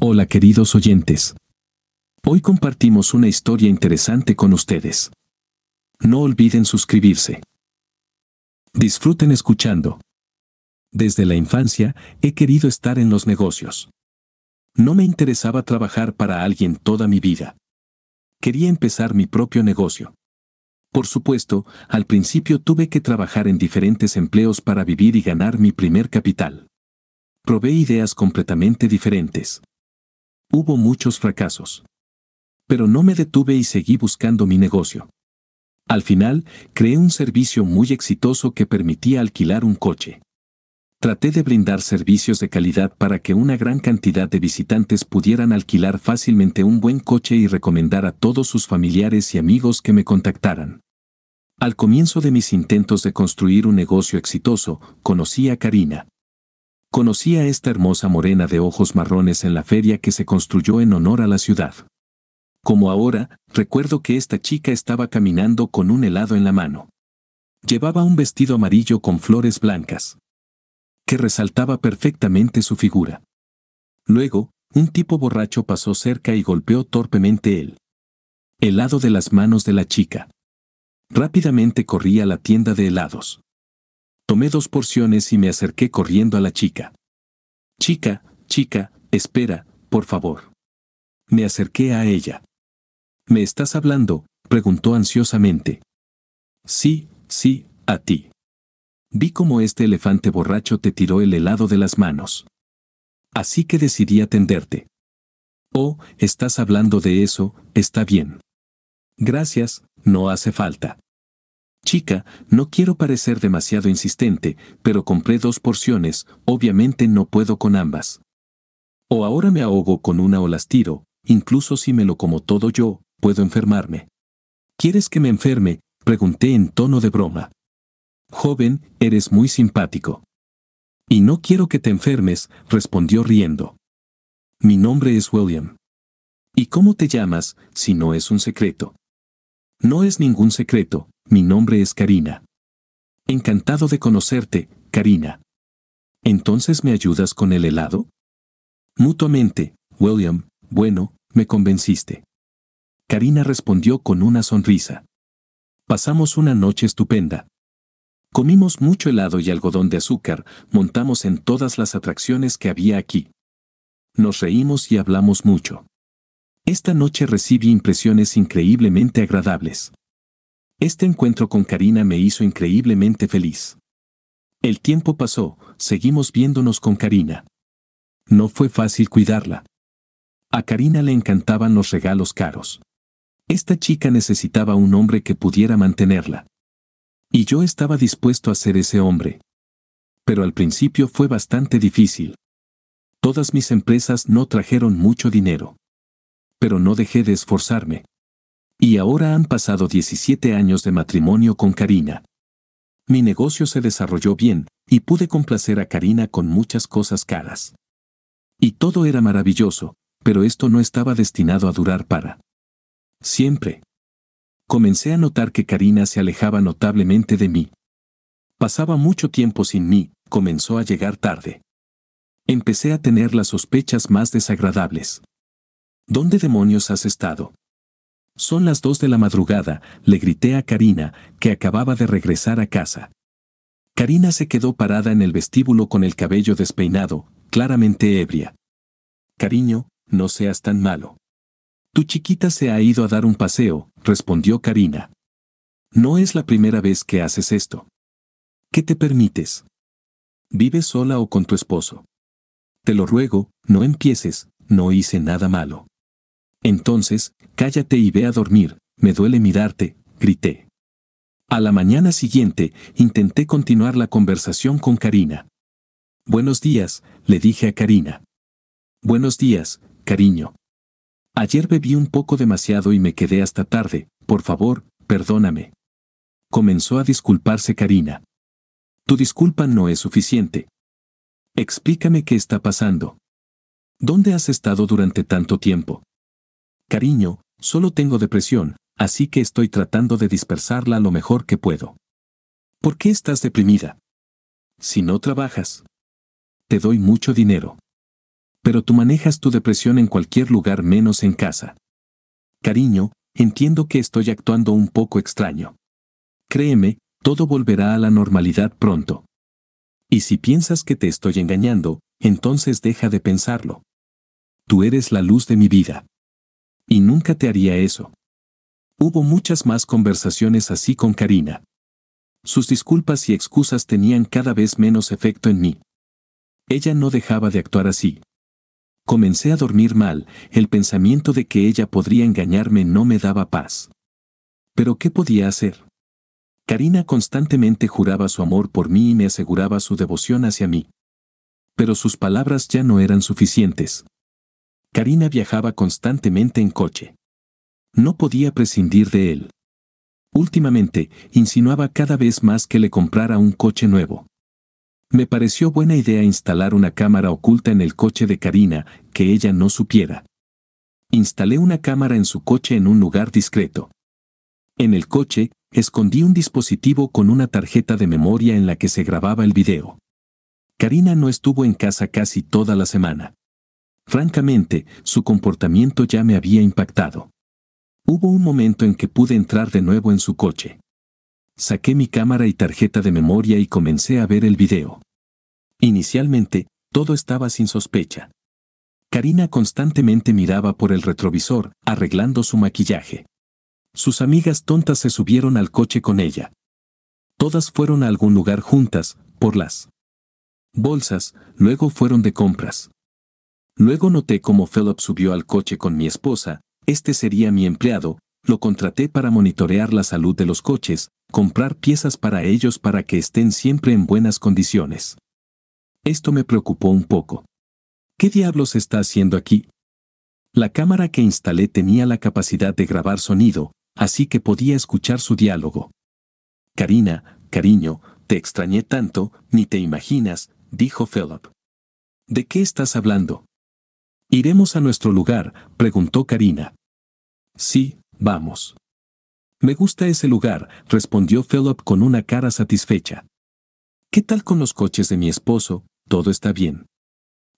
Hola queridos oyentes. Hoy compartimos una historia interesante con ustedes. No olviden suscribirse. Disfruten escuchando. Desde la infancia he querido estar en los negocios. No me interesaba trabajar para alguien toda mi vida. Quería empezar mi propio negocio. Por supuesto, al principio tuve que trabajar en diferentes empleos para vivir y ganar mi primer capital. Probé ideas completamente diferentes. Hubo muchos fracasos. Pero no me detuve y seguí buscando mi negocio. Al final, creé un servicio muy exitoso que permitía alquilar un coche. Traté de brindar servicios de calidad para que una gran cantidad de visitantes pudieran alquilar fácilmente un buen coche y recomendar a todos sus familiares y amigos que me contactaran. Al comienzo de mis intentos de construir un negocio exitoso, conocí a Karina. Conocí a esta hermosa morena de ojos marrones en la feria que se construyó en honor a la ciudad. Como ahora, recuerdo que esta chica estaba caminando con un helado en la mano. Llevaba un vestido amarillo con flores blancas, que resaltaba perfectamente su figura. Luego, un tipo borracho pasó cerca y golpeó torpemente el helado de las manos de la chica. Rápidamente corría a la tienda de helados. Tomé dos porciones y me acerqué corriendo a la chica. Chica, chica, espera, por favor. Me acerqué a ella. ¿Me estás hablando? preguntó ansiosamente. Sí, sí, a ti. Vi cómo este elefante borracho te tiró el helado de las manos. Así que decidí atenderte. Oh, estás hablando de eso, está bien. Gracias, no hace falta. Chica, no quiero parecer demasiado insistente, pero compré dos porciones, obviamente no puedo con ambas. O ahora me ahogo con una o las tiro, incluso si me lo como todo yo, puedo enfermarme. ¿Quieres que me enferme? pregunté en tono de broma. Joven, eres muy simpático. Y no quiero que te enfermes, respondió riendo. Mi nombre es William. ¿Y cómo te llamas, si no es un secreto? No es ningún secreto, mi nombre es Karina. Encantado de conocerte, Karina. ¿Entonces me ayudas con el helado? Mutuamente, William, bueno, me convenciste. Karina respondió con una sonrisa. Pasamos una noche estupenda. Comimos mucho helado y algodón de azúcar, montamos en todas las atracciones que había aquí. Nos reímos y hablamos mucho. Esta noche recibí impresiones increíblemente agradables. Este encuentro con Karina me hizo increíblemente feliz. El tiempo pasó, seguimos viéndonos con Karina. No fue fácil cuidarla. A Karina le encantaban los regalos caros. Esta chica necesitaba un hombre que pudiera mantenerla. Y yo estaba dispuesto a ser ese hombre. Pero al principio fue bastante difícil. Todas mis empresas no trajeron mucho dinero. Pero no dejé de esforzarme. Y ahora han pasado 17 años de matrimonio con Karina. Mi negocio se desarrolló bien, y pude complacer a Karina con muchas cosas caras. Y todo era maravilloso, pero esto no estaba destinado a durar para siempre. Comencé a notar que Karina se alejaba notablemente de mí. Pasaba mucho tiempo sin mí, comenzó a llegar tarde. Empecé a tener las sospechas más desagradables. ¿Dónde demonios has estado? Son las dos de la madrugada, le grité a Karina, que acababa de regresar a casa. Karina se quedó parada en el vestíbulo con el cabello despeinado, claramente ebria. Cariño, no seas tan malo. Tu chiquita se ha ido a dar un paseo, respondió Karina. No es la primera vez que haces esto. ¿Qué te permites? ¿Vives sola o con tu esposo? Te lo ruego, no empieces, no hice nada malo. Entonces, cállate y ve a dormir, me duele mirarte, grité. A la mañana siguiente, intenté continuar la conversación con Karina. Buenos días, le dije a Karina. Buenos días, cariño. Ayer bebí un poco demasiado y me quedé hasta tarde, por favor, perdóname. Comenzó a disculparse Karina. Tu disculpa no es suficiente. Explícame qué está pasando. ¿Dónde has estado durante tanto tiempo? Cariño, solo tengo depresión, así que estoy tratando de dispersarla lo mejor que puedo. ¿Por qué estás deprimida? Si no trabajas, te doy mucho dinero. Pero tú manejas tu depresión en cualquier lugar menos en casa. Cariño, entiendo que estoy actuando un poco extraño. Créeme, todo volverá a la normalidad pronto. Y si piensas que te estoy engañando, entonces deja de pensarlo. Tú eres la luz de mi vida y nunca te haría eso. Hubo muchas más conversaciones así con Karina. Sus disculpas y excusas tenían cada vez menos efecto en mí. Ella no dejaba de actuar así. Comencé a dormir mal, el pensamiento de que ella podría engañarme no me daba paz. Pero ¿qué podía hacer? Karina constantemente juraba su amor por mí y me aseguraba su devoción hacia mí. Pero sus palabras ya no eran suficientes. Karina viajaba constantemente en coche. No podía prescindir de él. Últimamente, insinuaba cada vez más que le comprara un coche nuevo. Me pareció buena idea instalar una cámara oculta en el coche de Karina, que ella no supiera. Instalé una cámara en su coche en un lugar discreto. En el coche, escondí un dispositivo con una tarjeta de memoria en la que se grababa el video. Karina no estuvo en casa casi toda la semana. Francamente, su comportamiento ya me había impactado. Hubo un momento en que pude entrar de nuevo en su coche. Saqué mi cámara y tarjeta de memoria y comencé a ver el video. Inicialmente, todo estaba sin sospecha. Karina constantemente miraba por el retrovisor, arreglando su maquillaje. Sus amigas tontas se subieron al coche con ella. Todas fueron a algún lugar juntas, por las bolsas, luego fueron de compras. Luego noté cómo Philip subió al coche con mi esposa, este sería mi empleado, lo contraté para monitorear la salud de los coches, comprar piezas para ellos para que estén siempre en buenas condiciones. Esto me preocupó un poco. ¿Qué diablos está haciendo aquí? La cámara que instalé tenía la capacidad de grabar sonido, así que podía escuchar su diálogo. Karina, cariño, te extrañé tanto, ni te imaginas, dijo Philip. ¿De qué estás hablando? ¿Iremos a nuestro lugar? preguntó Karina. Sí, vamos. Me gusta ese lugar, respondió Philip con una cara satisfecha. ¿Qué tal con los coches de mi esposo? Todo está bien.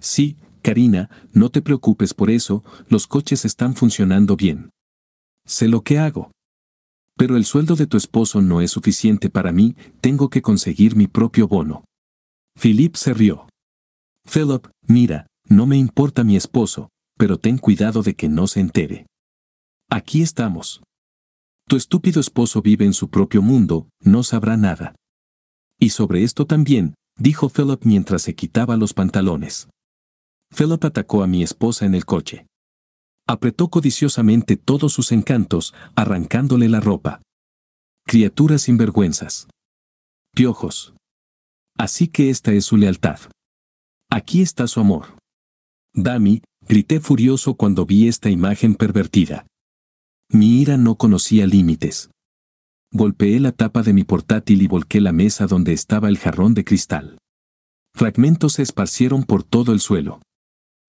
Sí, Karina, no te preocupes por eso, los coches están funcionando bien. Sé lo que hago. Pero el sueldo de tu esposo no es suficiente para mí, tengo que conseguir mi propio bono. Philip se rió. Philip, mira, no me importa mi esposo, pero ten cuidado de que no se entere. Aquí estamos. Tu estúpido esposo vive en su propio mundo, no sabrá nada. Y sobre esto también, dijo Philip mientras se quitaba los pantalones. Philip atacó a mi esposa en el coche. Apretó codiciosamente todos sus encantos, arrancándole la ropa. Criaturas sinvergüenzas. Piojos. Así que esta es su lealtad. Aquí está su amor. Dami, grité furioso cuando vi esta imagen pervertida. Mi ira no conocía límites. Golpeé la tapa de mi portátil y volqué la mesa donde estaba el jarrón de cristal. Fragmentos se esparcieron por todo el suelo.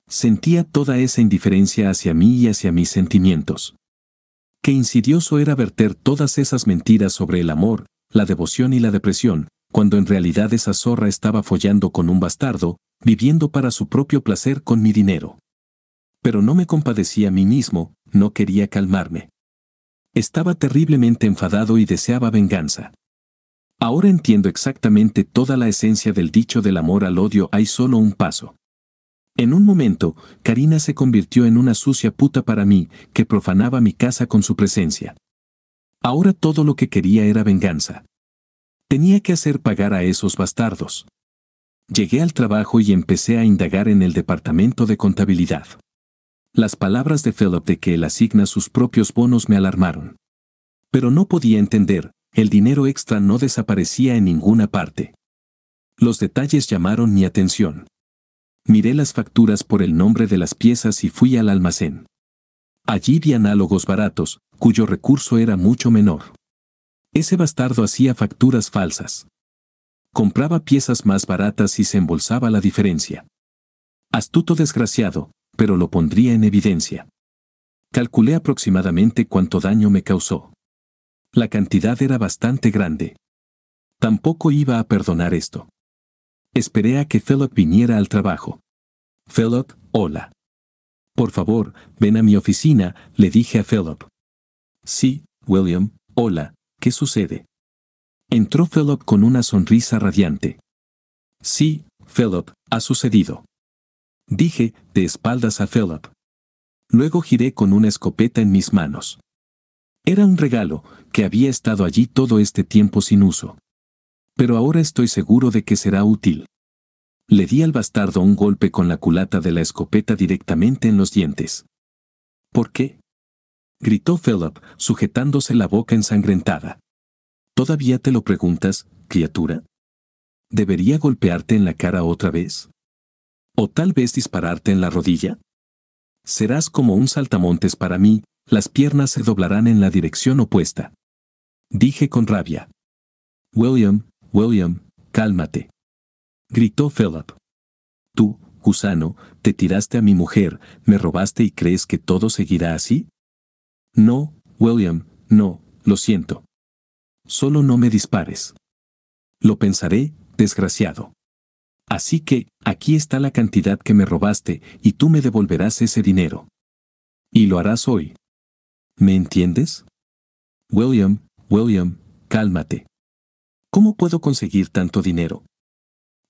Sentía toda esa indiferencia hacia mí y hacia mis sentimientos. Qué insidioso era verter todas esas mentiras sobre el amor, la devoción y la depresión, cuando en realidad esa zorra estaba follando con un bastardo, viviendo para su propio placer con mi dinero. Pero no me compadecía a mí mismo, no quería calmarme. Estaba terriblemente enfadado y deseaba venganza. Ahora entiendo exactamente toda la esencia del dicho del amor al odio hay solo un paso. En un momento, Karina se convirtió en una sucia puta para mí, que profanaba mi casa con su presencia. Ahora todo lo que quería era venganza. Tenía que hacer pagar a esos bastardos. Llegué al trabajo y empecé a indagar en el departamento de contabilidad. Las palabras de Philip de que él asigna sus propios bonos me alarmaron. Pero no podía entender, el dinero extra no desaparecía en ninguna parte. Los detalles llamaron mi atención. Miré las facturas por el nombre de las piezas y fui al almacén. Allí vi análogos baratos, cuyo recurso era mucho menor. Ese bastardo hacía facturas falsas. Compraba piezas más baratas y se embolsaba la diferencia. Astuto desgraciado, pero lo pondría en evidencia. Calculé aproximadamente cuánto daño me causó. La cantidad era bastante grande. Tampoco iba a perdonar esto. Esperé a que Philip viniera al trabajo. Philip, hola. Por favor, ven a mi oficina, le dije a Philip. Sí, William, hola, ¿qué sucede? Entró Philip con una sonrisa radiante. Sí, Philip, ha sucedido. Dije, de espaldas a Philip. Luego giré con una escopeta en mis manos. Era un regalo, que había estado allí todo este tiempo sin uso. Pero ahora estoy seguro de que será útil. Le di al bastardo un golpe con la culata de la escopeta directamente en los dientes. ¿Por qué? gritó Philip, sujetándose la boca ensangrentada. ¿Todavía te lo preguntas, criatura? ¿Debería golpearte en la cara otra vez? ¿O tal vez dispararte en la rodilla? Serás como un saltamontes para mí, las piernas se doblarán en la dirección opuesta. Dije con rabia. William, William, cálmate. Gritó Philip. Tú, gusano, te tiraste a mi mujer, me robaste y crees que todo seguirá así? No, William, no, lo siento. Solo no me dispares. Lo pensaré, desgraciado. Así que, aquí está la cantidad que me robaste, y tú me devolverás ese dinero. Y lo harás hoy. ¿Me entiendes? William, William, cálmate. ¿Cómo puedo conseguir tanto dinero?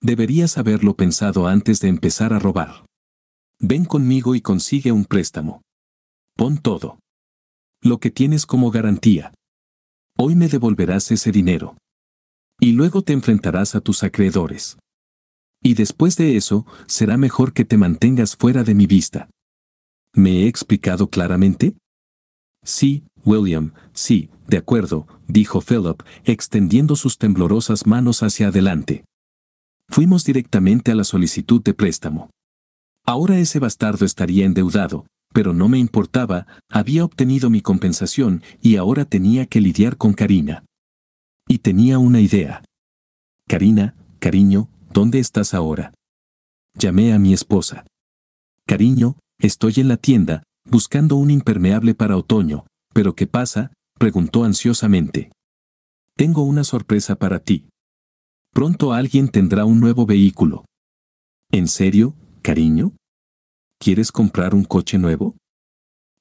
Deberías haberlo pensado antes de empezar a robar. Ven conmigo y consigue un préstamo. Pon todo lo que tienes como garantía. Hoy me devolverás ese dinero. Y luego te enfrentarás a tus acreedores. Y después de eso, será mejor que te mantengas fuera de mi vista. ¿Me he explicado claramente? Sí, William, sí, de acuerdo, dijo Philip, extendiendo sus temblorosas manos hacia adelante. Fuimos directamente a la solicitud de préstamo. Ahora ese bastardo estaría endeudado, pero no me importaba, había obtenido mi compensación y ahora tenía que lidiar con Karina. Y tenía una idea. Karina, cariño, ¿dónde estás ahora? Llamé a mi esposa. Cariño, estoy en la tienda, buscando un impermeable para otoño, pero ¿qué pasa? preguntó ansiosamente. Tengo una sorpresa para ti. Pronto alguien tendrá un nuevo vehículo. ¿En serio, cariño? ¿Quieres comprar un coche nuevo?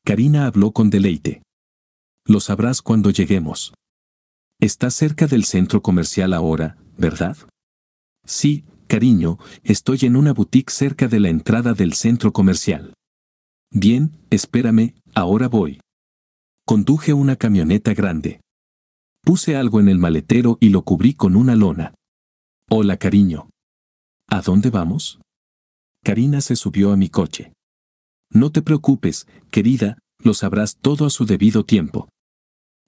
Karina habló con deleite. Lo sabrás cuando lleguemos. Estás cerca del centro comercial ahora, ¿verdad? Sí, cariño, estoy en una boutique cerca de la entrada del centro comercial. Bien, espérame, ahora voy. Conduje una camioneta grande. Puse algo en el maletero y lo cubrí con una lona. Hola, cariño. ¿A dónde vamos? Karina se subió a mi coche. No te preocupes, querida, lo sabrás todo a su debido tiempo.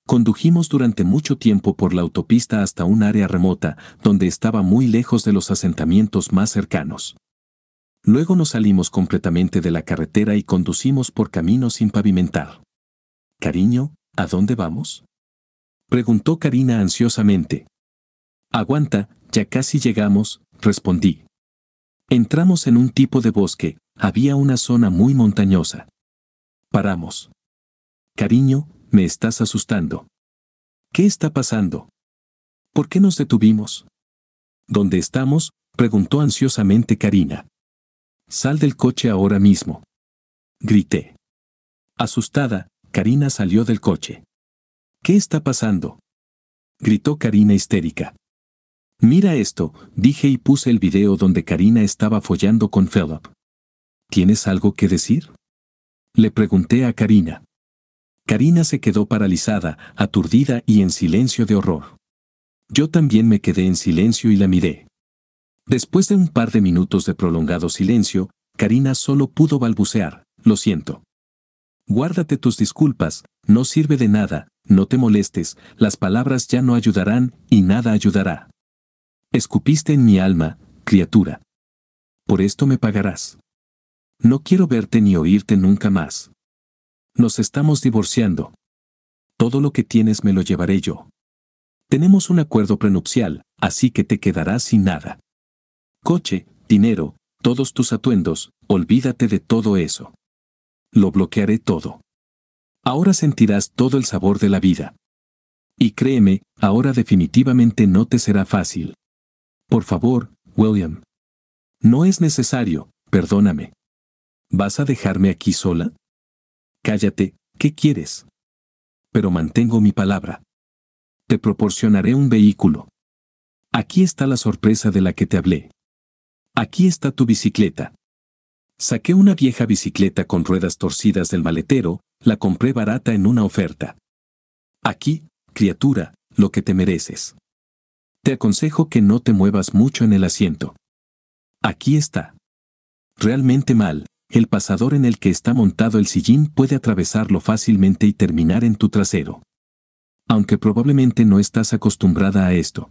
Condujimos durante mucho tiempo por la autopista hasta un área remota, donde estaba muy lejos de los asentamientos más cercanos. Luego nos salimos completamente de la carretera y conducimos por caminos sin pavimentar. Cariño, ¿a dónde vamos? Preguntó Karina ansiosamente. Aguanta, ya casi llegamos, respondí. Entramos en un tipo de bosque, había una zona muy montañosa. Paramos. Cariño, me estás asustando. ¿Qué está pasando? ¿Por qué nos detuvimos? ¿Dónde estamos? preguntó ansiosamente Karina. Sal del coche ahora mismo. Grité. Asustada, Karina salió del coche. ¿Qué está pasando? gritó Karina histérica. Mira esto, dije y puse el video donde Karina estaba follando con Philip. ¿Tienes algo que decir? Le pregunté a Karina. Karina se quedó paralizada, aturdida y en silencio de horror. Yo también me quedé en silencio y la miré. Después de un par de minutos de prolongado silencio, Karina solo pudo balbucear, lo siento. Guárdate tus disculpas, no sirve de nada, no te molestes, las palabras ya no ayudarán y nada ayudará. Escupiste en mi alma, criatura. Por esto me pagarás. No quiero verte ni oírte nunca más. Nos estamos divorciando. Todo lo que tienes me lo llevaré yo. Tenemos un acuerdo prenupcial, así que te quedarás sin nada. Coche, dinero, todos tus atuendos, olvídate de todo eso. Lo bloquearé todo. Ahora sentirás todo el sabor de la vida. Y créeme, ahora definitivamente no te será fácil. Por favor, William. No es necesario, perdóname. ¿Vas a dejarme aquí sola? Cállate, ¿qué quieres? Pero mantengo mi palabra. Te proporcionaré un vehículo. Aquí está la sorpresa de la que te hablé. Aquí está tu bicicleta. Saqué una vieja bicicleta con ruedas torcidas del maletero, la compré barata en una oferta. Aquí, criatura, lo que te mereces. Te aconsejo que no te muevas mucho en el asiento. Aquí está. Realmente mal, el pasador en el que está montado el sillín puede atravesarlo fácilmente y terminar en tu trasero. Aunque probablemente no estás acostumbrada a esto.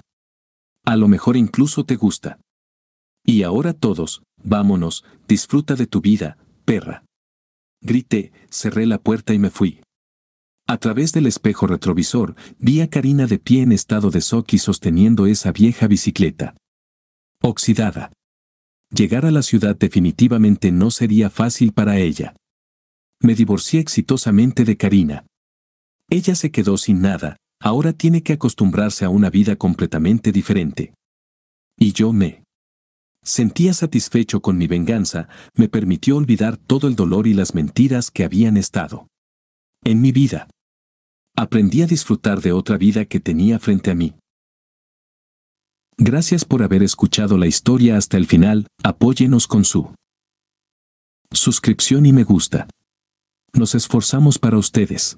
A lo mejor incluso te gusta. Y ahora todos, vámonos, disfruta de tu vida, perra. Grité, cerré la puerta y me fui. A través del espejo retrovisor, vi a Karina de pie en estado de shock sosteniendo esa vieja bicicleta. Oxidada. Llegar a la ciudad definitivamente no sería fácil para ella. Me divorcié exitosamente de Karina. Ella se quedó sin nada, ahora tiene que acostumbrarse a una vida completamente diferente. Y yo me sentía satisfecho con mi venganza, me permitió olvidar todo el dolor y las mentiras que habían estado en mi vida. Aprendí a disfrutar de otra vida que tenía frente a mí. Gracias por haber escuchado la historia hasta el final, apóyenos con su suscripción y me gusta. Nos esforzamos para ustedes.